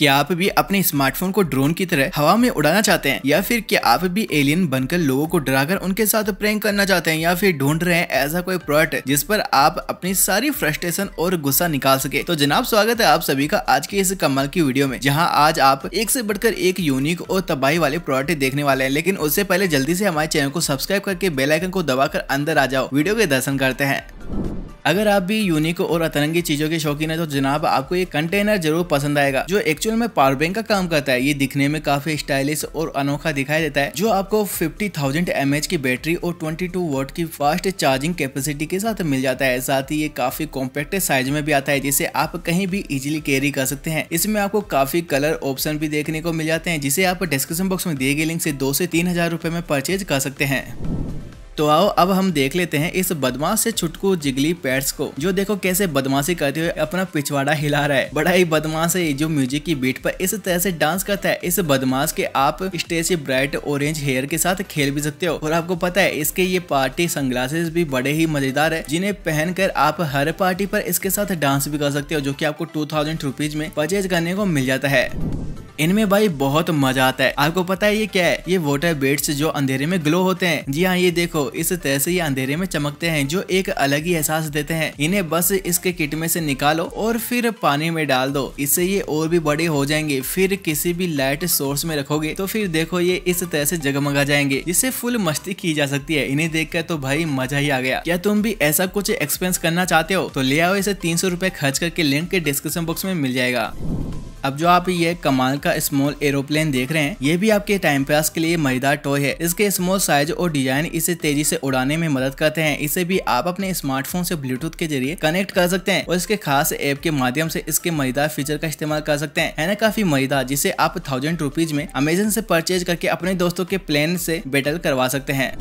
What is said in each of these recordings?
क्या आप भी अपने स्मार्टफोन को ड्रोन की तरह हवा में उड़ाना चाहते हैं या फिर क्या आप भी एलियन बनकर लोगों को डराकर उनके साथ प्रैंक करना चाहते हैं या फिर ढूंढ रहे हैं ऐसा कोई प्रोडक्ट जिस पर आप अपनी सारी फ्रस्ट्रेशन और गुस्सा निकाल सके तो जनाब स्वागत है आप सभी का आज के इस कमल की वीडियो में जहाँ आज आप एक से बढ़कर एक यूनिक और तबाही वाले प्रोडक्ट देखने वाले हैं लेकिन उससे पहले जल्दी से हमारे चैनल को सब्सक्राइब करके बेलाइकन को दबाकर अंदर आ जाओ वीडियो के दर्शन करते हैं अगर आप भी यूनिक और अतरंगी चीजों के शौकीन है तो जनाब आपको ये कंटेनर जरूर पसंद आएगा जो एक्चुअल में पावर बैंक का काम करता है ये दिखने में काफी स्टाइलिश और अनोखा दिखाई देता है जो आपको 50,000 थाउजेंड की बैटरी और 22 वोट की फास्ट चार्जिंग कैपेसिटी के साथ मिल जाता है साथ ही ये काफी कॉम्पैक्ट साइज में भी आता है जिसे आप कहीं भी इजिली कैरी कर सकते हैं इसमें आपको काफी कलर ऑप्शन भी देखने को मिल जाते हैं जिसे आप डिस्क्रिप्शन बॉक्स में दिए गए लिंक से दो से तीन हजार में परचेज कर सकते हैं तो आओ अब हम देख लेते हैं इस बदमाश से छुटकू जिगली पैट्स को जो देखो कैसे बदमाशी करते हुए अपना पिछवाड़ा हिला रहा है बड़ा ही बदमाश है जो म्यूजिक की बीट पर इस तरह से डांस करता है इस बदमाश के आप स्टेज से ब्राइट ऑरेंज हेयर के साथ खेल भी सकते हो और आपको पता है इसके ये पार्टी सनग्लासेस भी बड़े ही मजेदार है जिन्हें कर आप हर पार्टी पर इसके साथ डांस भी कर सकते हो जो की आपको टू थाउजेंड में परचेज करने को मिल जाता है इनमें भाई बहुत मजा आता है आपको पता है ये क्या है ये वाटर बेड्स जो अंधेरे में ग्लो होते हैं जी हाँ ये देखो इस तरह से ये अंधेरे में चमकते हैं जो एक अलग ही एहसास देते हैं इन्हें बस इसके किट में से निकालो और फिर पानी में डाल दो इससे ये और भी बड़े हो जाएंगे फिर किसी भी लाइट सोर्स में रखोगे तो फिर देखो ये इस तरह से जगमगा जाएंगे जिससे फुल मस्ती की जा सकती है इन्हें देख तो भाई मजा ही आ गया क्या तुम भी ऐसा कुछ एक्सपेंस करना चाहते हो तो ले आओ इसे तीन सौ खर्च करके लिंक के डिस्क्रिप्शन बॉक्स में मिल जाएगा अब जो आप ये कमाल का स्मॉल एरोप्लेन देख रहे हैं ये भी आपके टाइम पास के लिए मजेदार टॉय है इसके स्मॉल साइज और डिजाइन इसे तेजी से उड़ाने में मदद करते हैं इसे भी आप अपने स्मार्टफोन से ब्लूटूथ के जरिए कनेक्ट कर सकते हैं और इसके खास ऐप के माध्यम से इसके मजेदार फीचर का इस्तेमाल कर सकते हैं है ना काफी मजेदार जिसे आप थाउजेंड रुपीज में अमेजन से परचेज करके अपने दोस्तों के प्लेन से बेटल करवा सकते हैं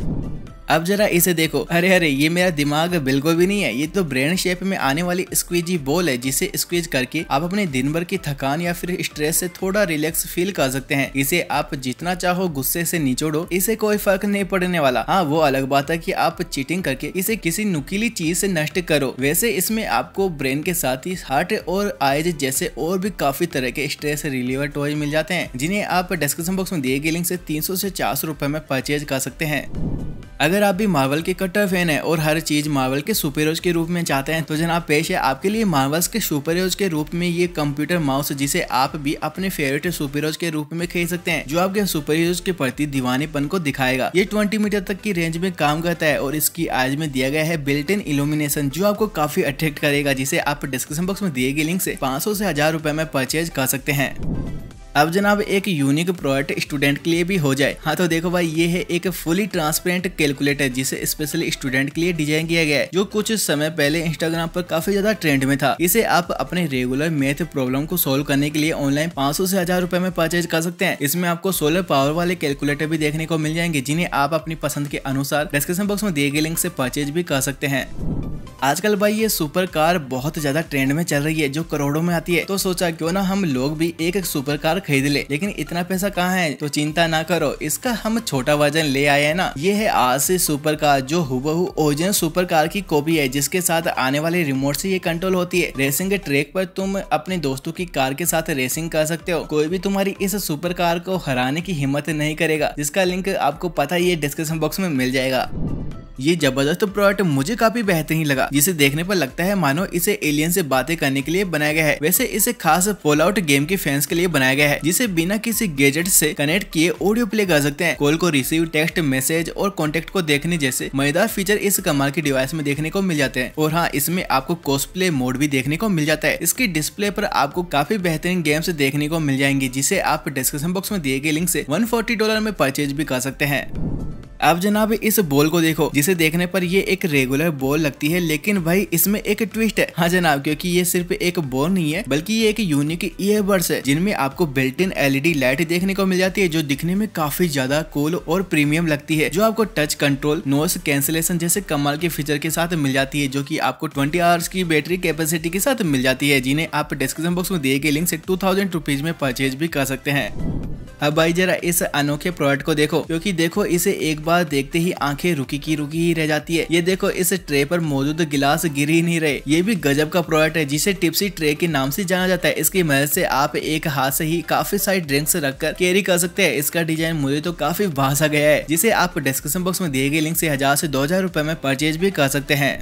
अब जरा इसे देखो अरे अरे ये मेरा दिमाग बिल्कुल भी नहीं है ये तो ब्रेन शेप में आने वाली स्क्वीजी बॉल है जिसे स्क्वीज करके आप अपने दिन भर की थकान या फिर स्ट्रेस से थोड़ा रिलैक्स फील कर सकते हैं इसे आप जितना चाहो गुस्से से निचोड़ो इसे कोई फर्क नहीं पड़ने वाला हाँ वो अलग बात है की आप चीटिंग करके इसे किसी नुकीली चीज ऐसी नष्ट करो वैसे इसमें आपको ब्रेन के साथ ही हार्ट और आईज जैसे और भी काफी तरह के स्ट्रेस रिलीवर टॉय मिल जाते हैं जिन्हें आप डिस्क्रिप्शन बॉक्स में दिए गए लिंक से 300 से 400 रुपए में परचेज कर सकते हैं अगर आप भी मार्वल के कट्टर फैन है और हर चीज मार्वल के सुपर हीरोज के रूप में चाहते हैं तो जनाब पेश है आपके लिए मार्वल्स के सुपर हीरोज के रूप में ये कंप्यूटर माउस जिसे आप भी अपने फेवरेट सुपर हीरोज के रूप में खरीद सकते हैं जो आपके सुपर हीरोज के प्रति दीवानेपन को दिखाएगा ये ट्वेंटी मीटर तक की रेंज में काम करता है और इसकी आज में दिया गया है बिल्ट इन इल्यूमिनेशन जो आपको काफी अट्रैक्ट करेगा जिसे आप डिस्क्रिप्शन बॉक्स में दिए गए लिंक से पाँच सौ से हजार रुपए में परचेज कर सकते हैं अब जनाब एक यूनिक प्रोडक्ट स्टूडेंट के लिए भी हो जाए हाँ तो देखो भाई ये है एक फुली ट्रांसपेरेंट कैलकुलेटर जिसे स्पेशली स्टूडेंट के लिए डिजाइन किया गया है जो कुछ समय पहले इंस्टाग्राम पर काफी ज्यादा ट्रेंड में था इसे आप अपने रेगुलर मैथ प्रॉब्लम को सोल्व करने के लिए ऑनलाइन पाँच सौ ऐसी हजार रूपए में परचेज कर सकते हैं इसमें आपको सोलर पावर वाले कैलकुलेटर भी देखने को मिल जाएंगे जिन्हें आप अपनी पसंद के अनुसार डिस्क्रिप्शन बॉक्स में दिए गए लिंक ऐसी परचेज भी कर सकते हैं आजकल भाई ये सुपर कार बहुत ज्यादा ट्रेंड में चल रही है जो करोड़ों में आती है तो सोचा क्यों ना हम लोग भी एक एक सुपर कार खरीद ले लेकिन इतना पैसा कहाँ है तो चिंता ना करो इसका हम छोटा वर्जन ले आए हैं ना ये है से सुपर कार जो हुबहू ओरिजिनल सुपर कार की कॉपी है जिसके साथ आने वाले रिमोट से ये कंट्रोल होती है रेसिंग के ट्रैक पर तुम अपने दोस्तों की कार के साथ रेसिंग कर सकते हो कोई भी तुम्हारी इस सुपर कार को हराने की हिम्मत नहीं करेगा जिसका लिंक आपको पता ही डिस्क्रिप्शन बॉक्स में मिल जाएगा ये जबरदस्त प्रोडक्ट मुझे काफी बेहतरीन लगा जिसे देखने पर लगता है मानो इसे एलियन से बातें करने के लिए बनाया गया है वैसे इसे खास फॉल आउट गेम के फैंस के लिए बनाया गया है जिसे बिना किसी गैजेट से कनेक्ट किए ऑडियो प्ले कर सकते हैं कॉल को रिसीव टेक्स्ट मैसेज और कॉन्टेक्ट को देखने जैसे मजेदार फीचर इस कमाल की डिवाइस में देखने को मिल जाते हैं और हाँ इसमें आपको कोस्प्ले मोड भी देखने को मिल जाता है इसके डिस्प्ले पर आपको काफी बेहतरीन गेम्स देखने को मिल जाएंगे जिसे आप डिस्क्रिप्शन बॉक्स में दिए गए लिंक से 140 डॉलर में परचेज भी कर सकते हैं अब जनाब इस बॉल को देखो जिसे देखने पर ये एक रेगुलर बॉल लगती है लेकिन भाई इसमें एक ट्विस्ट है हाँ जनाब क्योंकि ये सिर्फ एक बॉल नहीं है बल्कि ये एक यूनिक ईयरबड्स है जिनमें आपको बिल्ट इन एलईडी लाइट देखने को मिल जाती है जो दिखने में काफी ज्यादा कूल और प्रीमियम लगती है जो आपको टच कंट्रोल नोस कैंसिलेशन जैसे कमाल के फीचर के साथ मिल जाती है जो की आपको ट्वेंटी आवर्स की बैटरी कैपेसिटी के साथ मिल जाती है जिन्हें आप डिस्क्रिप्शन बॉक्स में दिए गए लिंक से टू थाउजेंड रुपीज में परचेज भी कर सकते हैं अब भाई जरा इस अनोखे प्रोडक्ट को देखो क्योंकि देखो इसे एक बार देखते ही आंखें रुकी की रुकी ही रह जाती है ये देखो इस ट्रे पर मौजूद गिलास गिर ही नहीं रहे ये भी गजब का प्रोडक्ट है जिसे टिप्सी ट्रे के नाम से जाना जाता है इसकी मदद से आप एक हाथ से ही काफी सारी ड्रिंक्स रखकर कैरी कर सकते हैं इसका डिजाइन मुझे तो काफी भाषा गया है जिसे आप डिस्क्रिप्शन बॉक्स में दिए गए लिंक से हजार से दो हजार में परचेज भी कर सकते हैं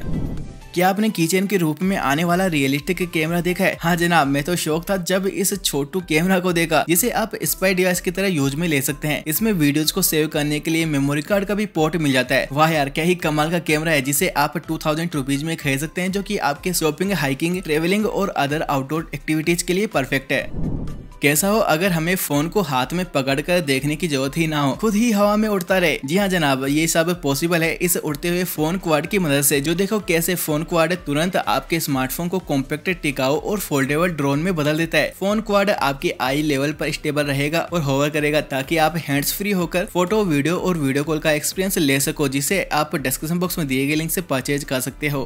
क्या आपने किचन के रूप में आने वाला रियलिस्टिक कैमरा देखा है हाँ जनाब मैं तो शौक था जब इस छोटू कैमरा को देखा जिसे आप स्पाई डिवाइस की तरह यूज में ले सकते हैं इसमें वीडियोस को सेव करने के लिए मेमोरी कार्ड का भी पोर्ट मिल जाता है वाह यार क्या ही कमाल का कैमरा है जिसे आप टू थाउजेंड रुपीज में खरीद सकते हैं जो की आपके शॉपिंग हाइकिंग ट्रेवलिंग और अदर आउटडोर एक्टिविटीज के लिए परफेक्ट है कैसा हो अगर हमें फोन को हाथ में पकड़ कर देखने की जरूरत ही ना हो खुद ही हवा में उड़ता रहे जी हाँ जनाब ये सब पॉसिबल है इस उड़ते हुए फोन क्वाड की मदद से जो देखो कैसे फोन क्वाड तुरंत आपके स्मार्टफोन को कॉम्पैक्ट टिकाऊ और फोल्डेबल ड्रोन में बदल देता है फोन क्वाड आपकी आई लेवल पर स्टेबल रहेगा और होवर करेगा ताकि आप हैंड्स फ्री होकर फोटो वीडियो और वीडियो कॉल का एक्सपीरियंस ले सको जिसे आप डिस्क्रिप्शन बॉक्स में दिए गए लिंक से परचेज कर सकते हो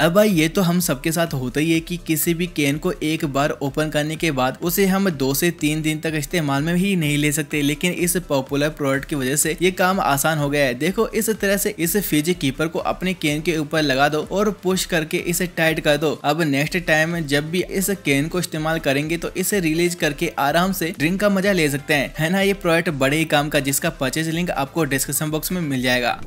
अब भाई ये तो हम सबके साथ होता ही है कि किसी भी कैन को एक बार ओपन करने के बाद उसे हम दो से तीन दिन तक इस्तेमाल में ही नहीं ले सकते लेकिन इस पॉपुलर प्रोडक्ट की वजह से ये काम आसान हो गया है देखो इस तरह से इस फिज कीपर को अपने केन के ऊपर लगा दो और पुश करके इसे टाइट कर दो अब नेक्स्ट टाइम जब भी इस कैन को इस्तेमाल करेंगे तो इसे रिलीज करके आराम से ड्रिंक का मजा ले सकते हैं है ना ये प्रोडक्ट बड़े ही काम का जिसका परचेज लिंक आपको डिस्क्रिप्शन बॉक्स में मिल जाएगा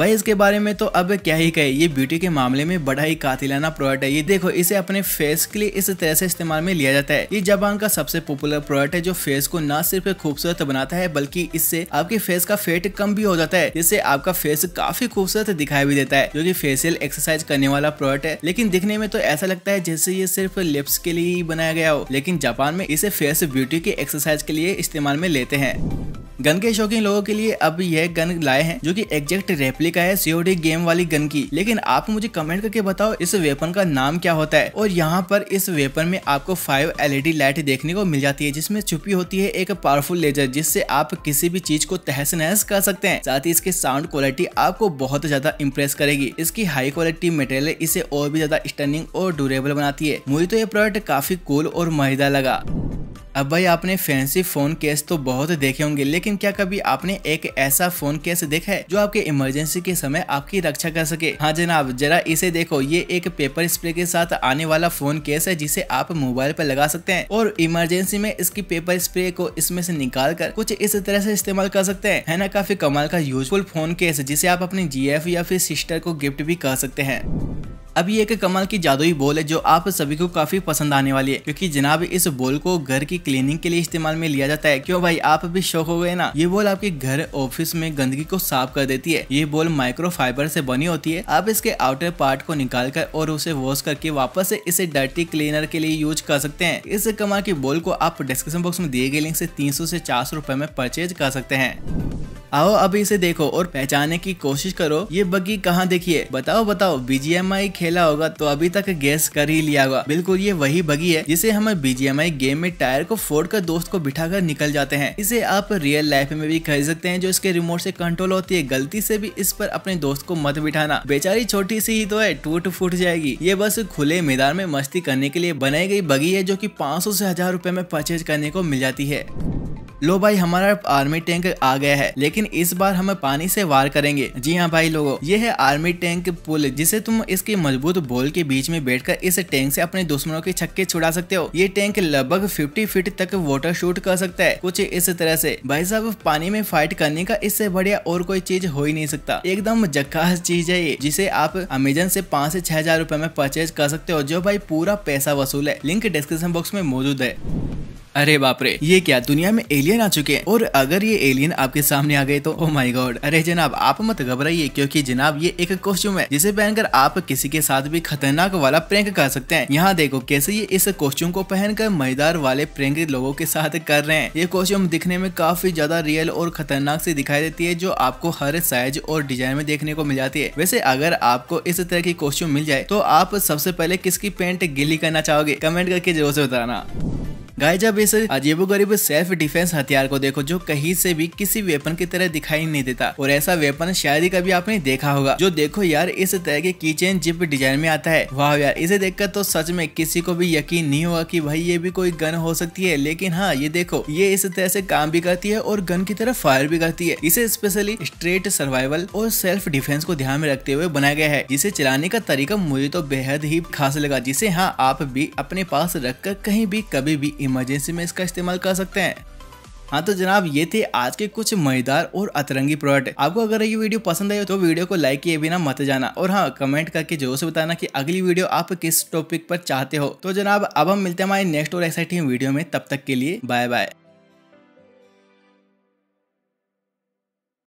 भाई इसके बारे में तो अब क्या ही कहे ये ब्यूटी के मामले में बड़ा ही कातिलाना प्रोडक्ट है ये देखो इसे अपने फेस के लिए इस तरह से इस्तेमाल में लिया जाता है ये जापान का सबसे पॉपुलर प्रोडक्ट है जो फेस को न सिर्फ खूबसूरत बनाता है बल्कि इससे आपके फेस का फेट कम भी हो जाता है जिससे आपका फेस काफी खूबसूरत दिखाई भी देता है जो की फेसियल एक्सरसाइज करने वाला प्रोडक्ट है लेकिन दिखने में तो ऐसा लगता है जैसे ये सिर्फ लिप्स के लिए ही बनाया गया हो लेकिन जापान में इसे फेस ब्यूटी के एक्सरसाइज के लिए इस्तेमाल में लेते हैं गन के शौकीन लोगों के लिए अब यह गन लाए हैं जो कि एग्जैक्ट रेप्लिका है सीओडी गेम वाली गन की लेकिन आप मुझे कमेंट करके बताओ इस वेपन का नाम क्या होता है और यहाँ पर इस वेपन में आपको फाइव एलईडी लाइट देखने को मिल जाती है जिसमें छुपी होती है एक पावरफुल लेजर जिससे आप किसी भी चीज को तहस नहस कर सकते हैं साथ ही इसकी साउंड क्वालिटी आपको बहुत ज्यादा इम्प्रेस करेगी इसकी हाई क्वालिटी मटेरियल इसे और भी ज्यादा स्टर्निंग और ड्यूरेबल बनाती है मुझे तो ये प्रोडक्ट काफी कूल और मजेदार लगा अब भाई आपने फैंसी फोन केस तो बहुत देखे होंगे लेकिन क्या कभी आपने एक ऐसा फोन केस देखा है जो आपके इमरजेंसी के समय आपकी रक्षा कर सके हाँ जनाब जरा इसे देखो ये एक पेपर स्प्रे के साथ आने वाला फोन केस है जिसे आप मोबाइल पर लगा सकते हैं और इमरजेंसी में इसकी पेपर स्प्रे को इसमें से निकाल कर कुछ इस तरह से इस्तेमाल कर सकते हैं है ना काफी कमाल का यूजफुल फोन केस जिसे आप अपने जी या फिर सिस्टर को गिफ्ट भी कर सकते हैं अभी एक कमल की जादुई बॉल है जो आप सभी को काफी पसंद आने वाली है क्योंकि जनाब इस बॉल को घर की क्लीनिंग के लिए इस्तेमाल में लिया जाता है क्यों भाई आप भी शौक हो गए ना ये बॉल आपके घर ऑफिस में गंदगी को साफ कर देती है ये बॉल फाइबर से बनी होती है आप इसके आउटर पार्ट को निकाल कर और उसे वॉश करके वापस इसे डर्टी क्लीनर के लिए यूज कर सकते हैं इस कमल की बॉल को आप डिस्क्रिप्शन बॉक्स में दिए गए लिंक से तीन से चार में परचेज कर सकते हैं आओ अब इसे देखो और पहचाने की कोशिश करो ये बग्गी कहाँ देखिए बताओ बताओ बीजीएमआई खेला होगा तो अभी तक गैस कर ही लिया होगा बिल्कुल ये वही बगी है जिसे हम बीजीएमआई गेम में टायर को फोड़ कर दोस्त को बिठा कर निकल जाते हैं इसे आप रियल लाइफ में भी खरीद सकते हैं जो इसके रिमोट से कंट्रोल होती है गलती से भी इस पर अपने दोस्त को मत बिठाना बेचारी छोटी सी ही तो है टूट फूट जाएगी ये बस खुले मैदान में मस्ती करने के लिए बनाई गई बगी है जो की पाँच सौ से हजार रूपए में परचेज करने को मिल जाती है लो भाई हमारा आर्मी टैंक आ गया है लेकिन इस बार हमें पानी से वार करेंगे जी हाँ भाई लोगो ये है आर्मी टैंक पुल जिसे तुम इसके मजबूत बोल के बीच में बैठकर इस टैंक से अपने दुश्मनों के छक्के छुड़ा सकते हो ये टैंक लगभग 50 फीट तक वाटर शूट कर सकता है कुछ इस तरह से भाई साहब पानी में फाइट करने का इससे बढ़िया और कोई चीज हो ही नहीं सकता एकदम जखास चीज है ये जिसे आप अमेजन से पाँच से छह हजार रुपए में परचेज कर सकते हो जो भाई पूरा पैसा वसूल है लिंक डिस्क्रिप्शन बॉक्स में मौजूद है अरे बापरे ये क्या दुनिया में एलियन आ चुके हैं और अगर ये एलियन आपके सामने आ गए तो ओ माय गॉड अरे जनाब आप मत घबराइए क्योंकि जनाब ये एक कॉस्ट्यूम है जिसे पहनकर आप किसी के साथ भी खतरनाक वाला प्रैंक कर सकते हैं यहाँ देखो कैसे ये इस कॉस्ट्यूम को पहनकर मजेदार वाले प्रैंक लोगों के साथ कर रहे हैं ये कॉस्ट्यूम दिखने में काफी ज्यादा रियल और खतरनाक से दिखाई देती है जो आपको हर साइज और डिजाइन में देखने को मिल जाती है वैसे अगर आपको इस तरह की कॉस्ट्यूम मिल जाए तो आप सबसे पहले किसकी पेंट गिली करना चाहोगे कमेंट करके जरूर से बताना गाय जब इस अजीबो गरीब सेल्फ डिफेंस हथियार को देखो जो कहीं से भी किसी वेपन की तरह दिखाई नहीं देता और ऐसा वेपन शायद ही कभी आपने देखा होगा जो देखो यार इस तरह के की चेन जिप डिजाइन में आता है वाह यार इसे देखकर तो सच में किसी को भी यकीन नहीं होगा की भाई ये भी कोई गन हो सकती है लेकिन हाँ ये देखो ये इस तरह से काम भी करती है और गन की तरह फायर भी करती है इसे स्पेशली स्ट्रेट सर्वाइवल और सेल्फ डिफेंस को ध्यान में रखते हुए बनाया गया है जिसे चलाने का तरीका मुझे तो बेहद ही खास लगा जिसे हाँ आप भी अपने पास रखकर कहीं भी कभी भी इमरजेंसी में इसका इस्तेमाल कर सकते हैं हाँ तो जनाब ये थे आज के कुछ मजेदार और अतरंगी प्रोडक्ट आपको अगर ये वीडियो पसंद आई तो वीडियो को लाइक किए बिना मत जाना और हाँ कमेंट करके जरूर से बताना कि अगली वीडियो आप किस टॉपिक पर चाहते हो तो जनाब अब हम मिलते हैं हमारे नेक्स्ट और एक्साइटिंग वीडियो में तब तक के लिए बाय बाय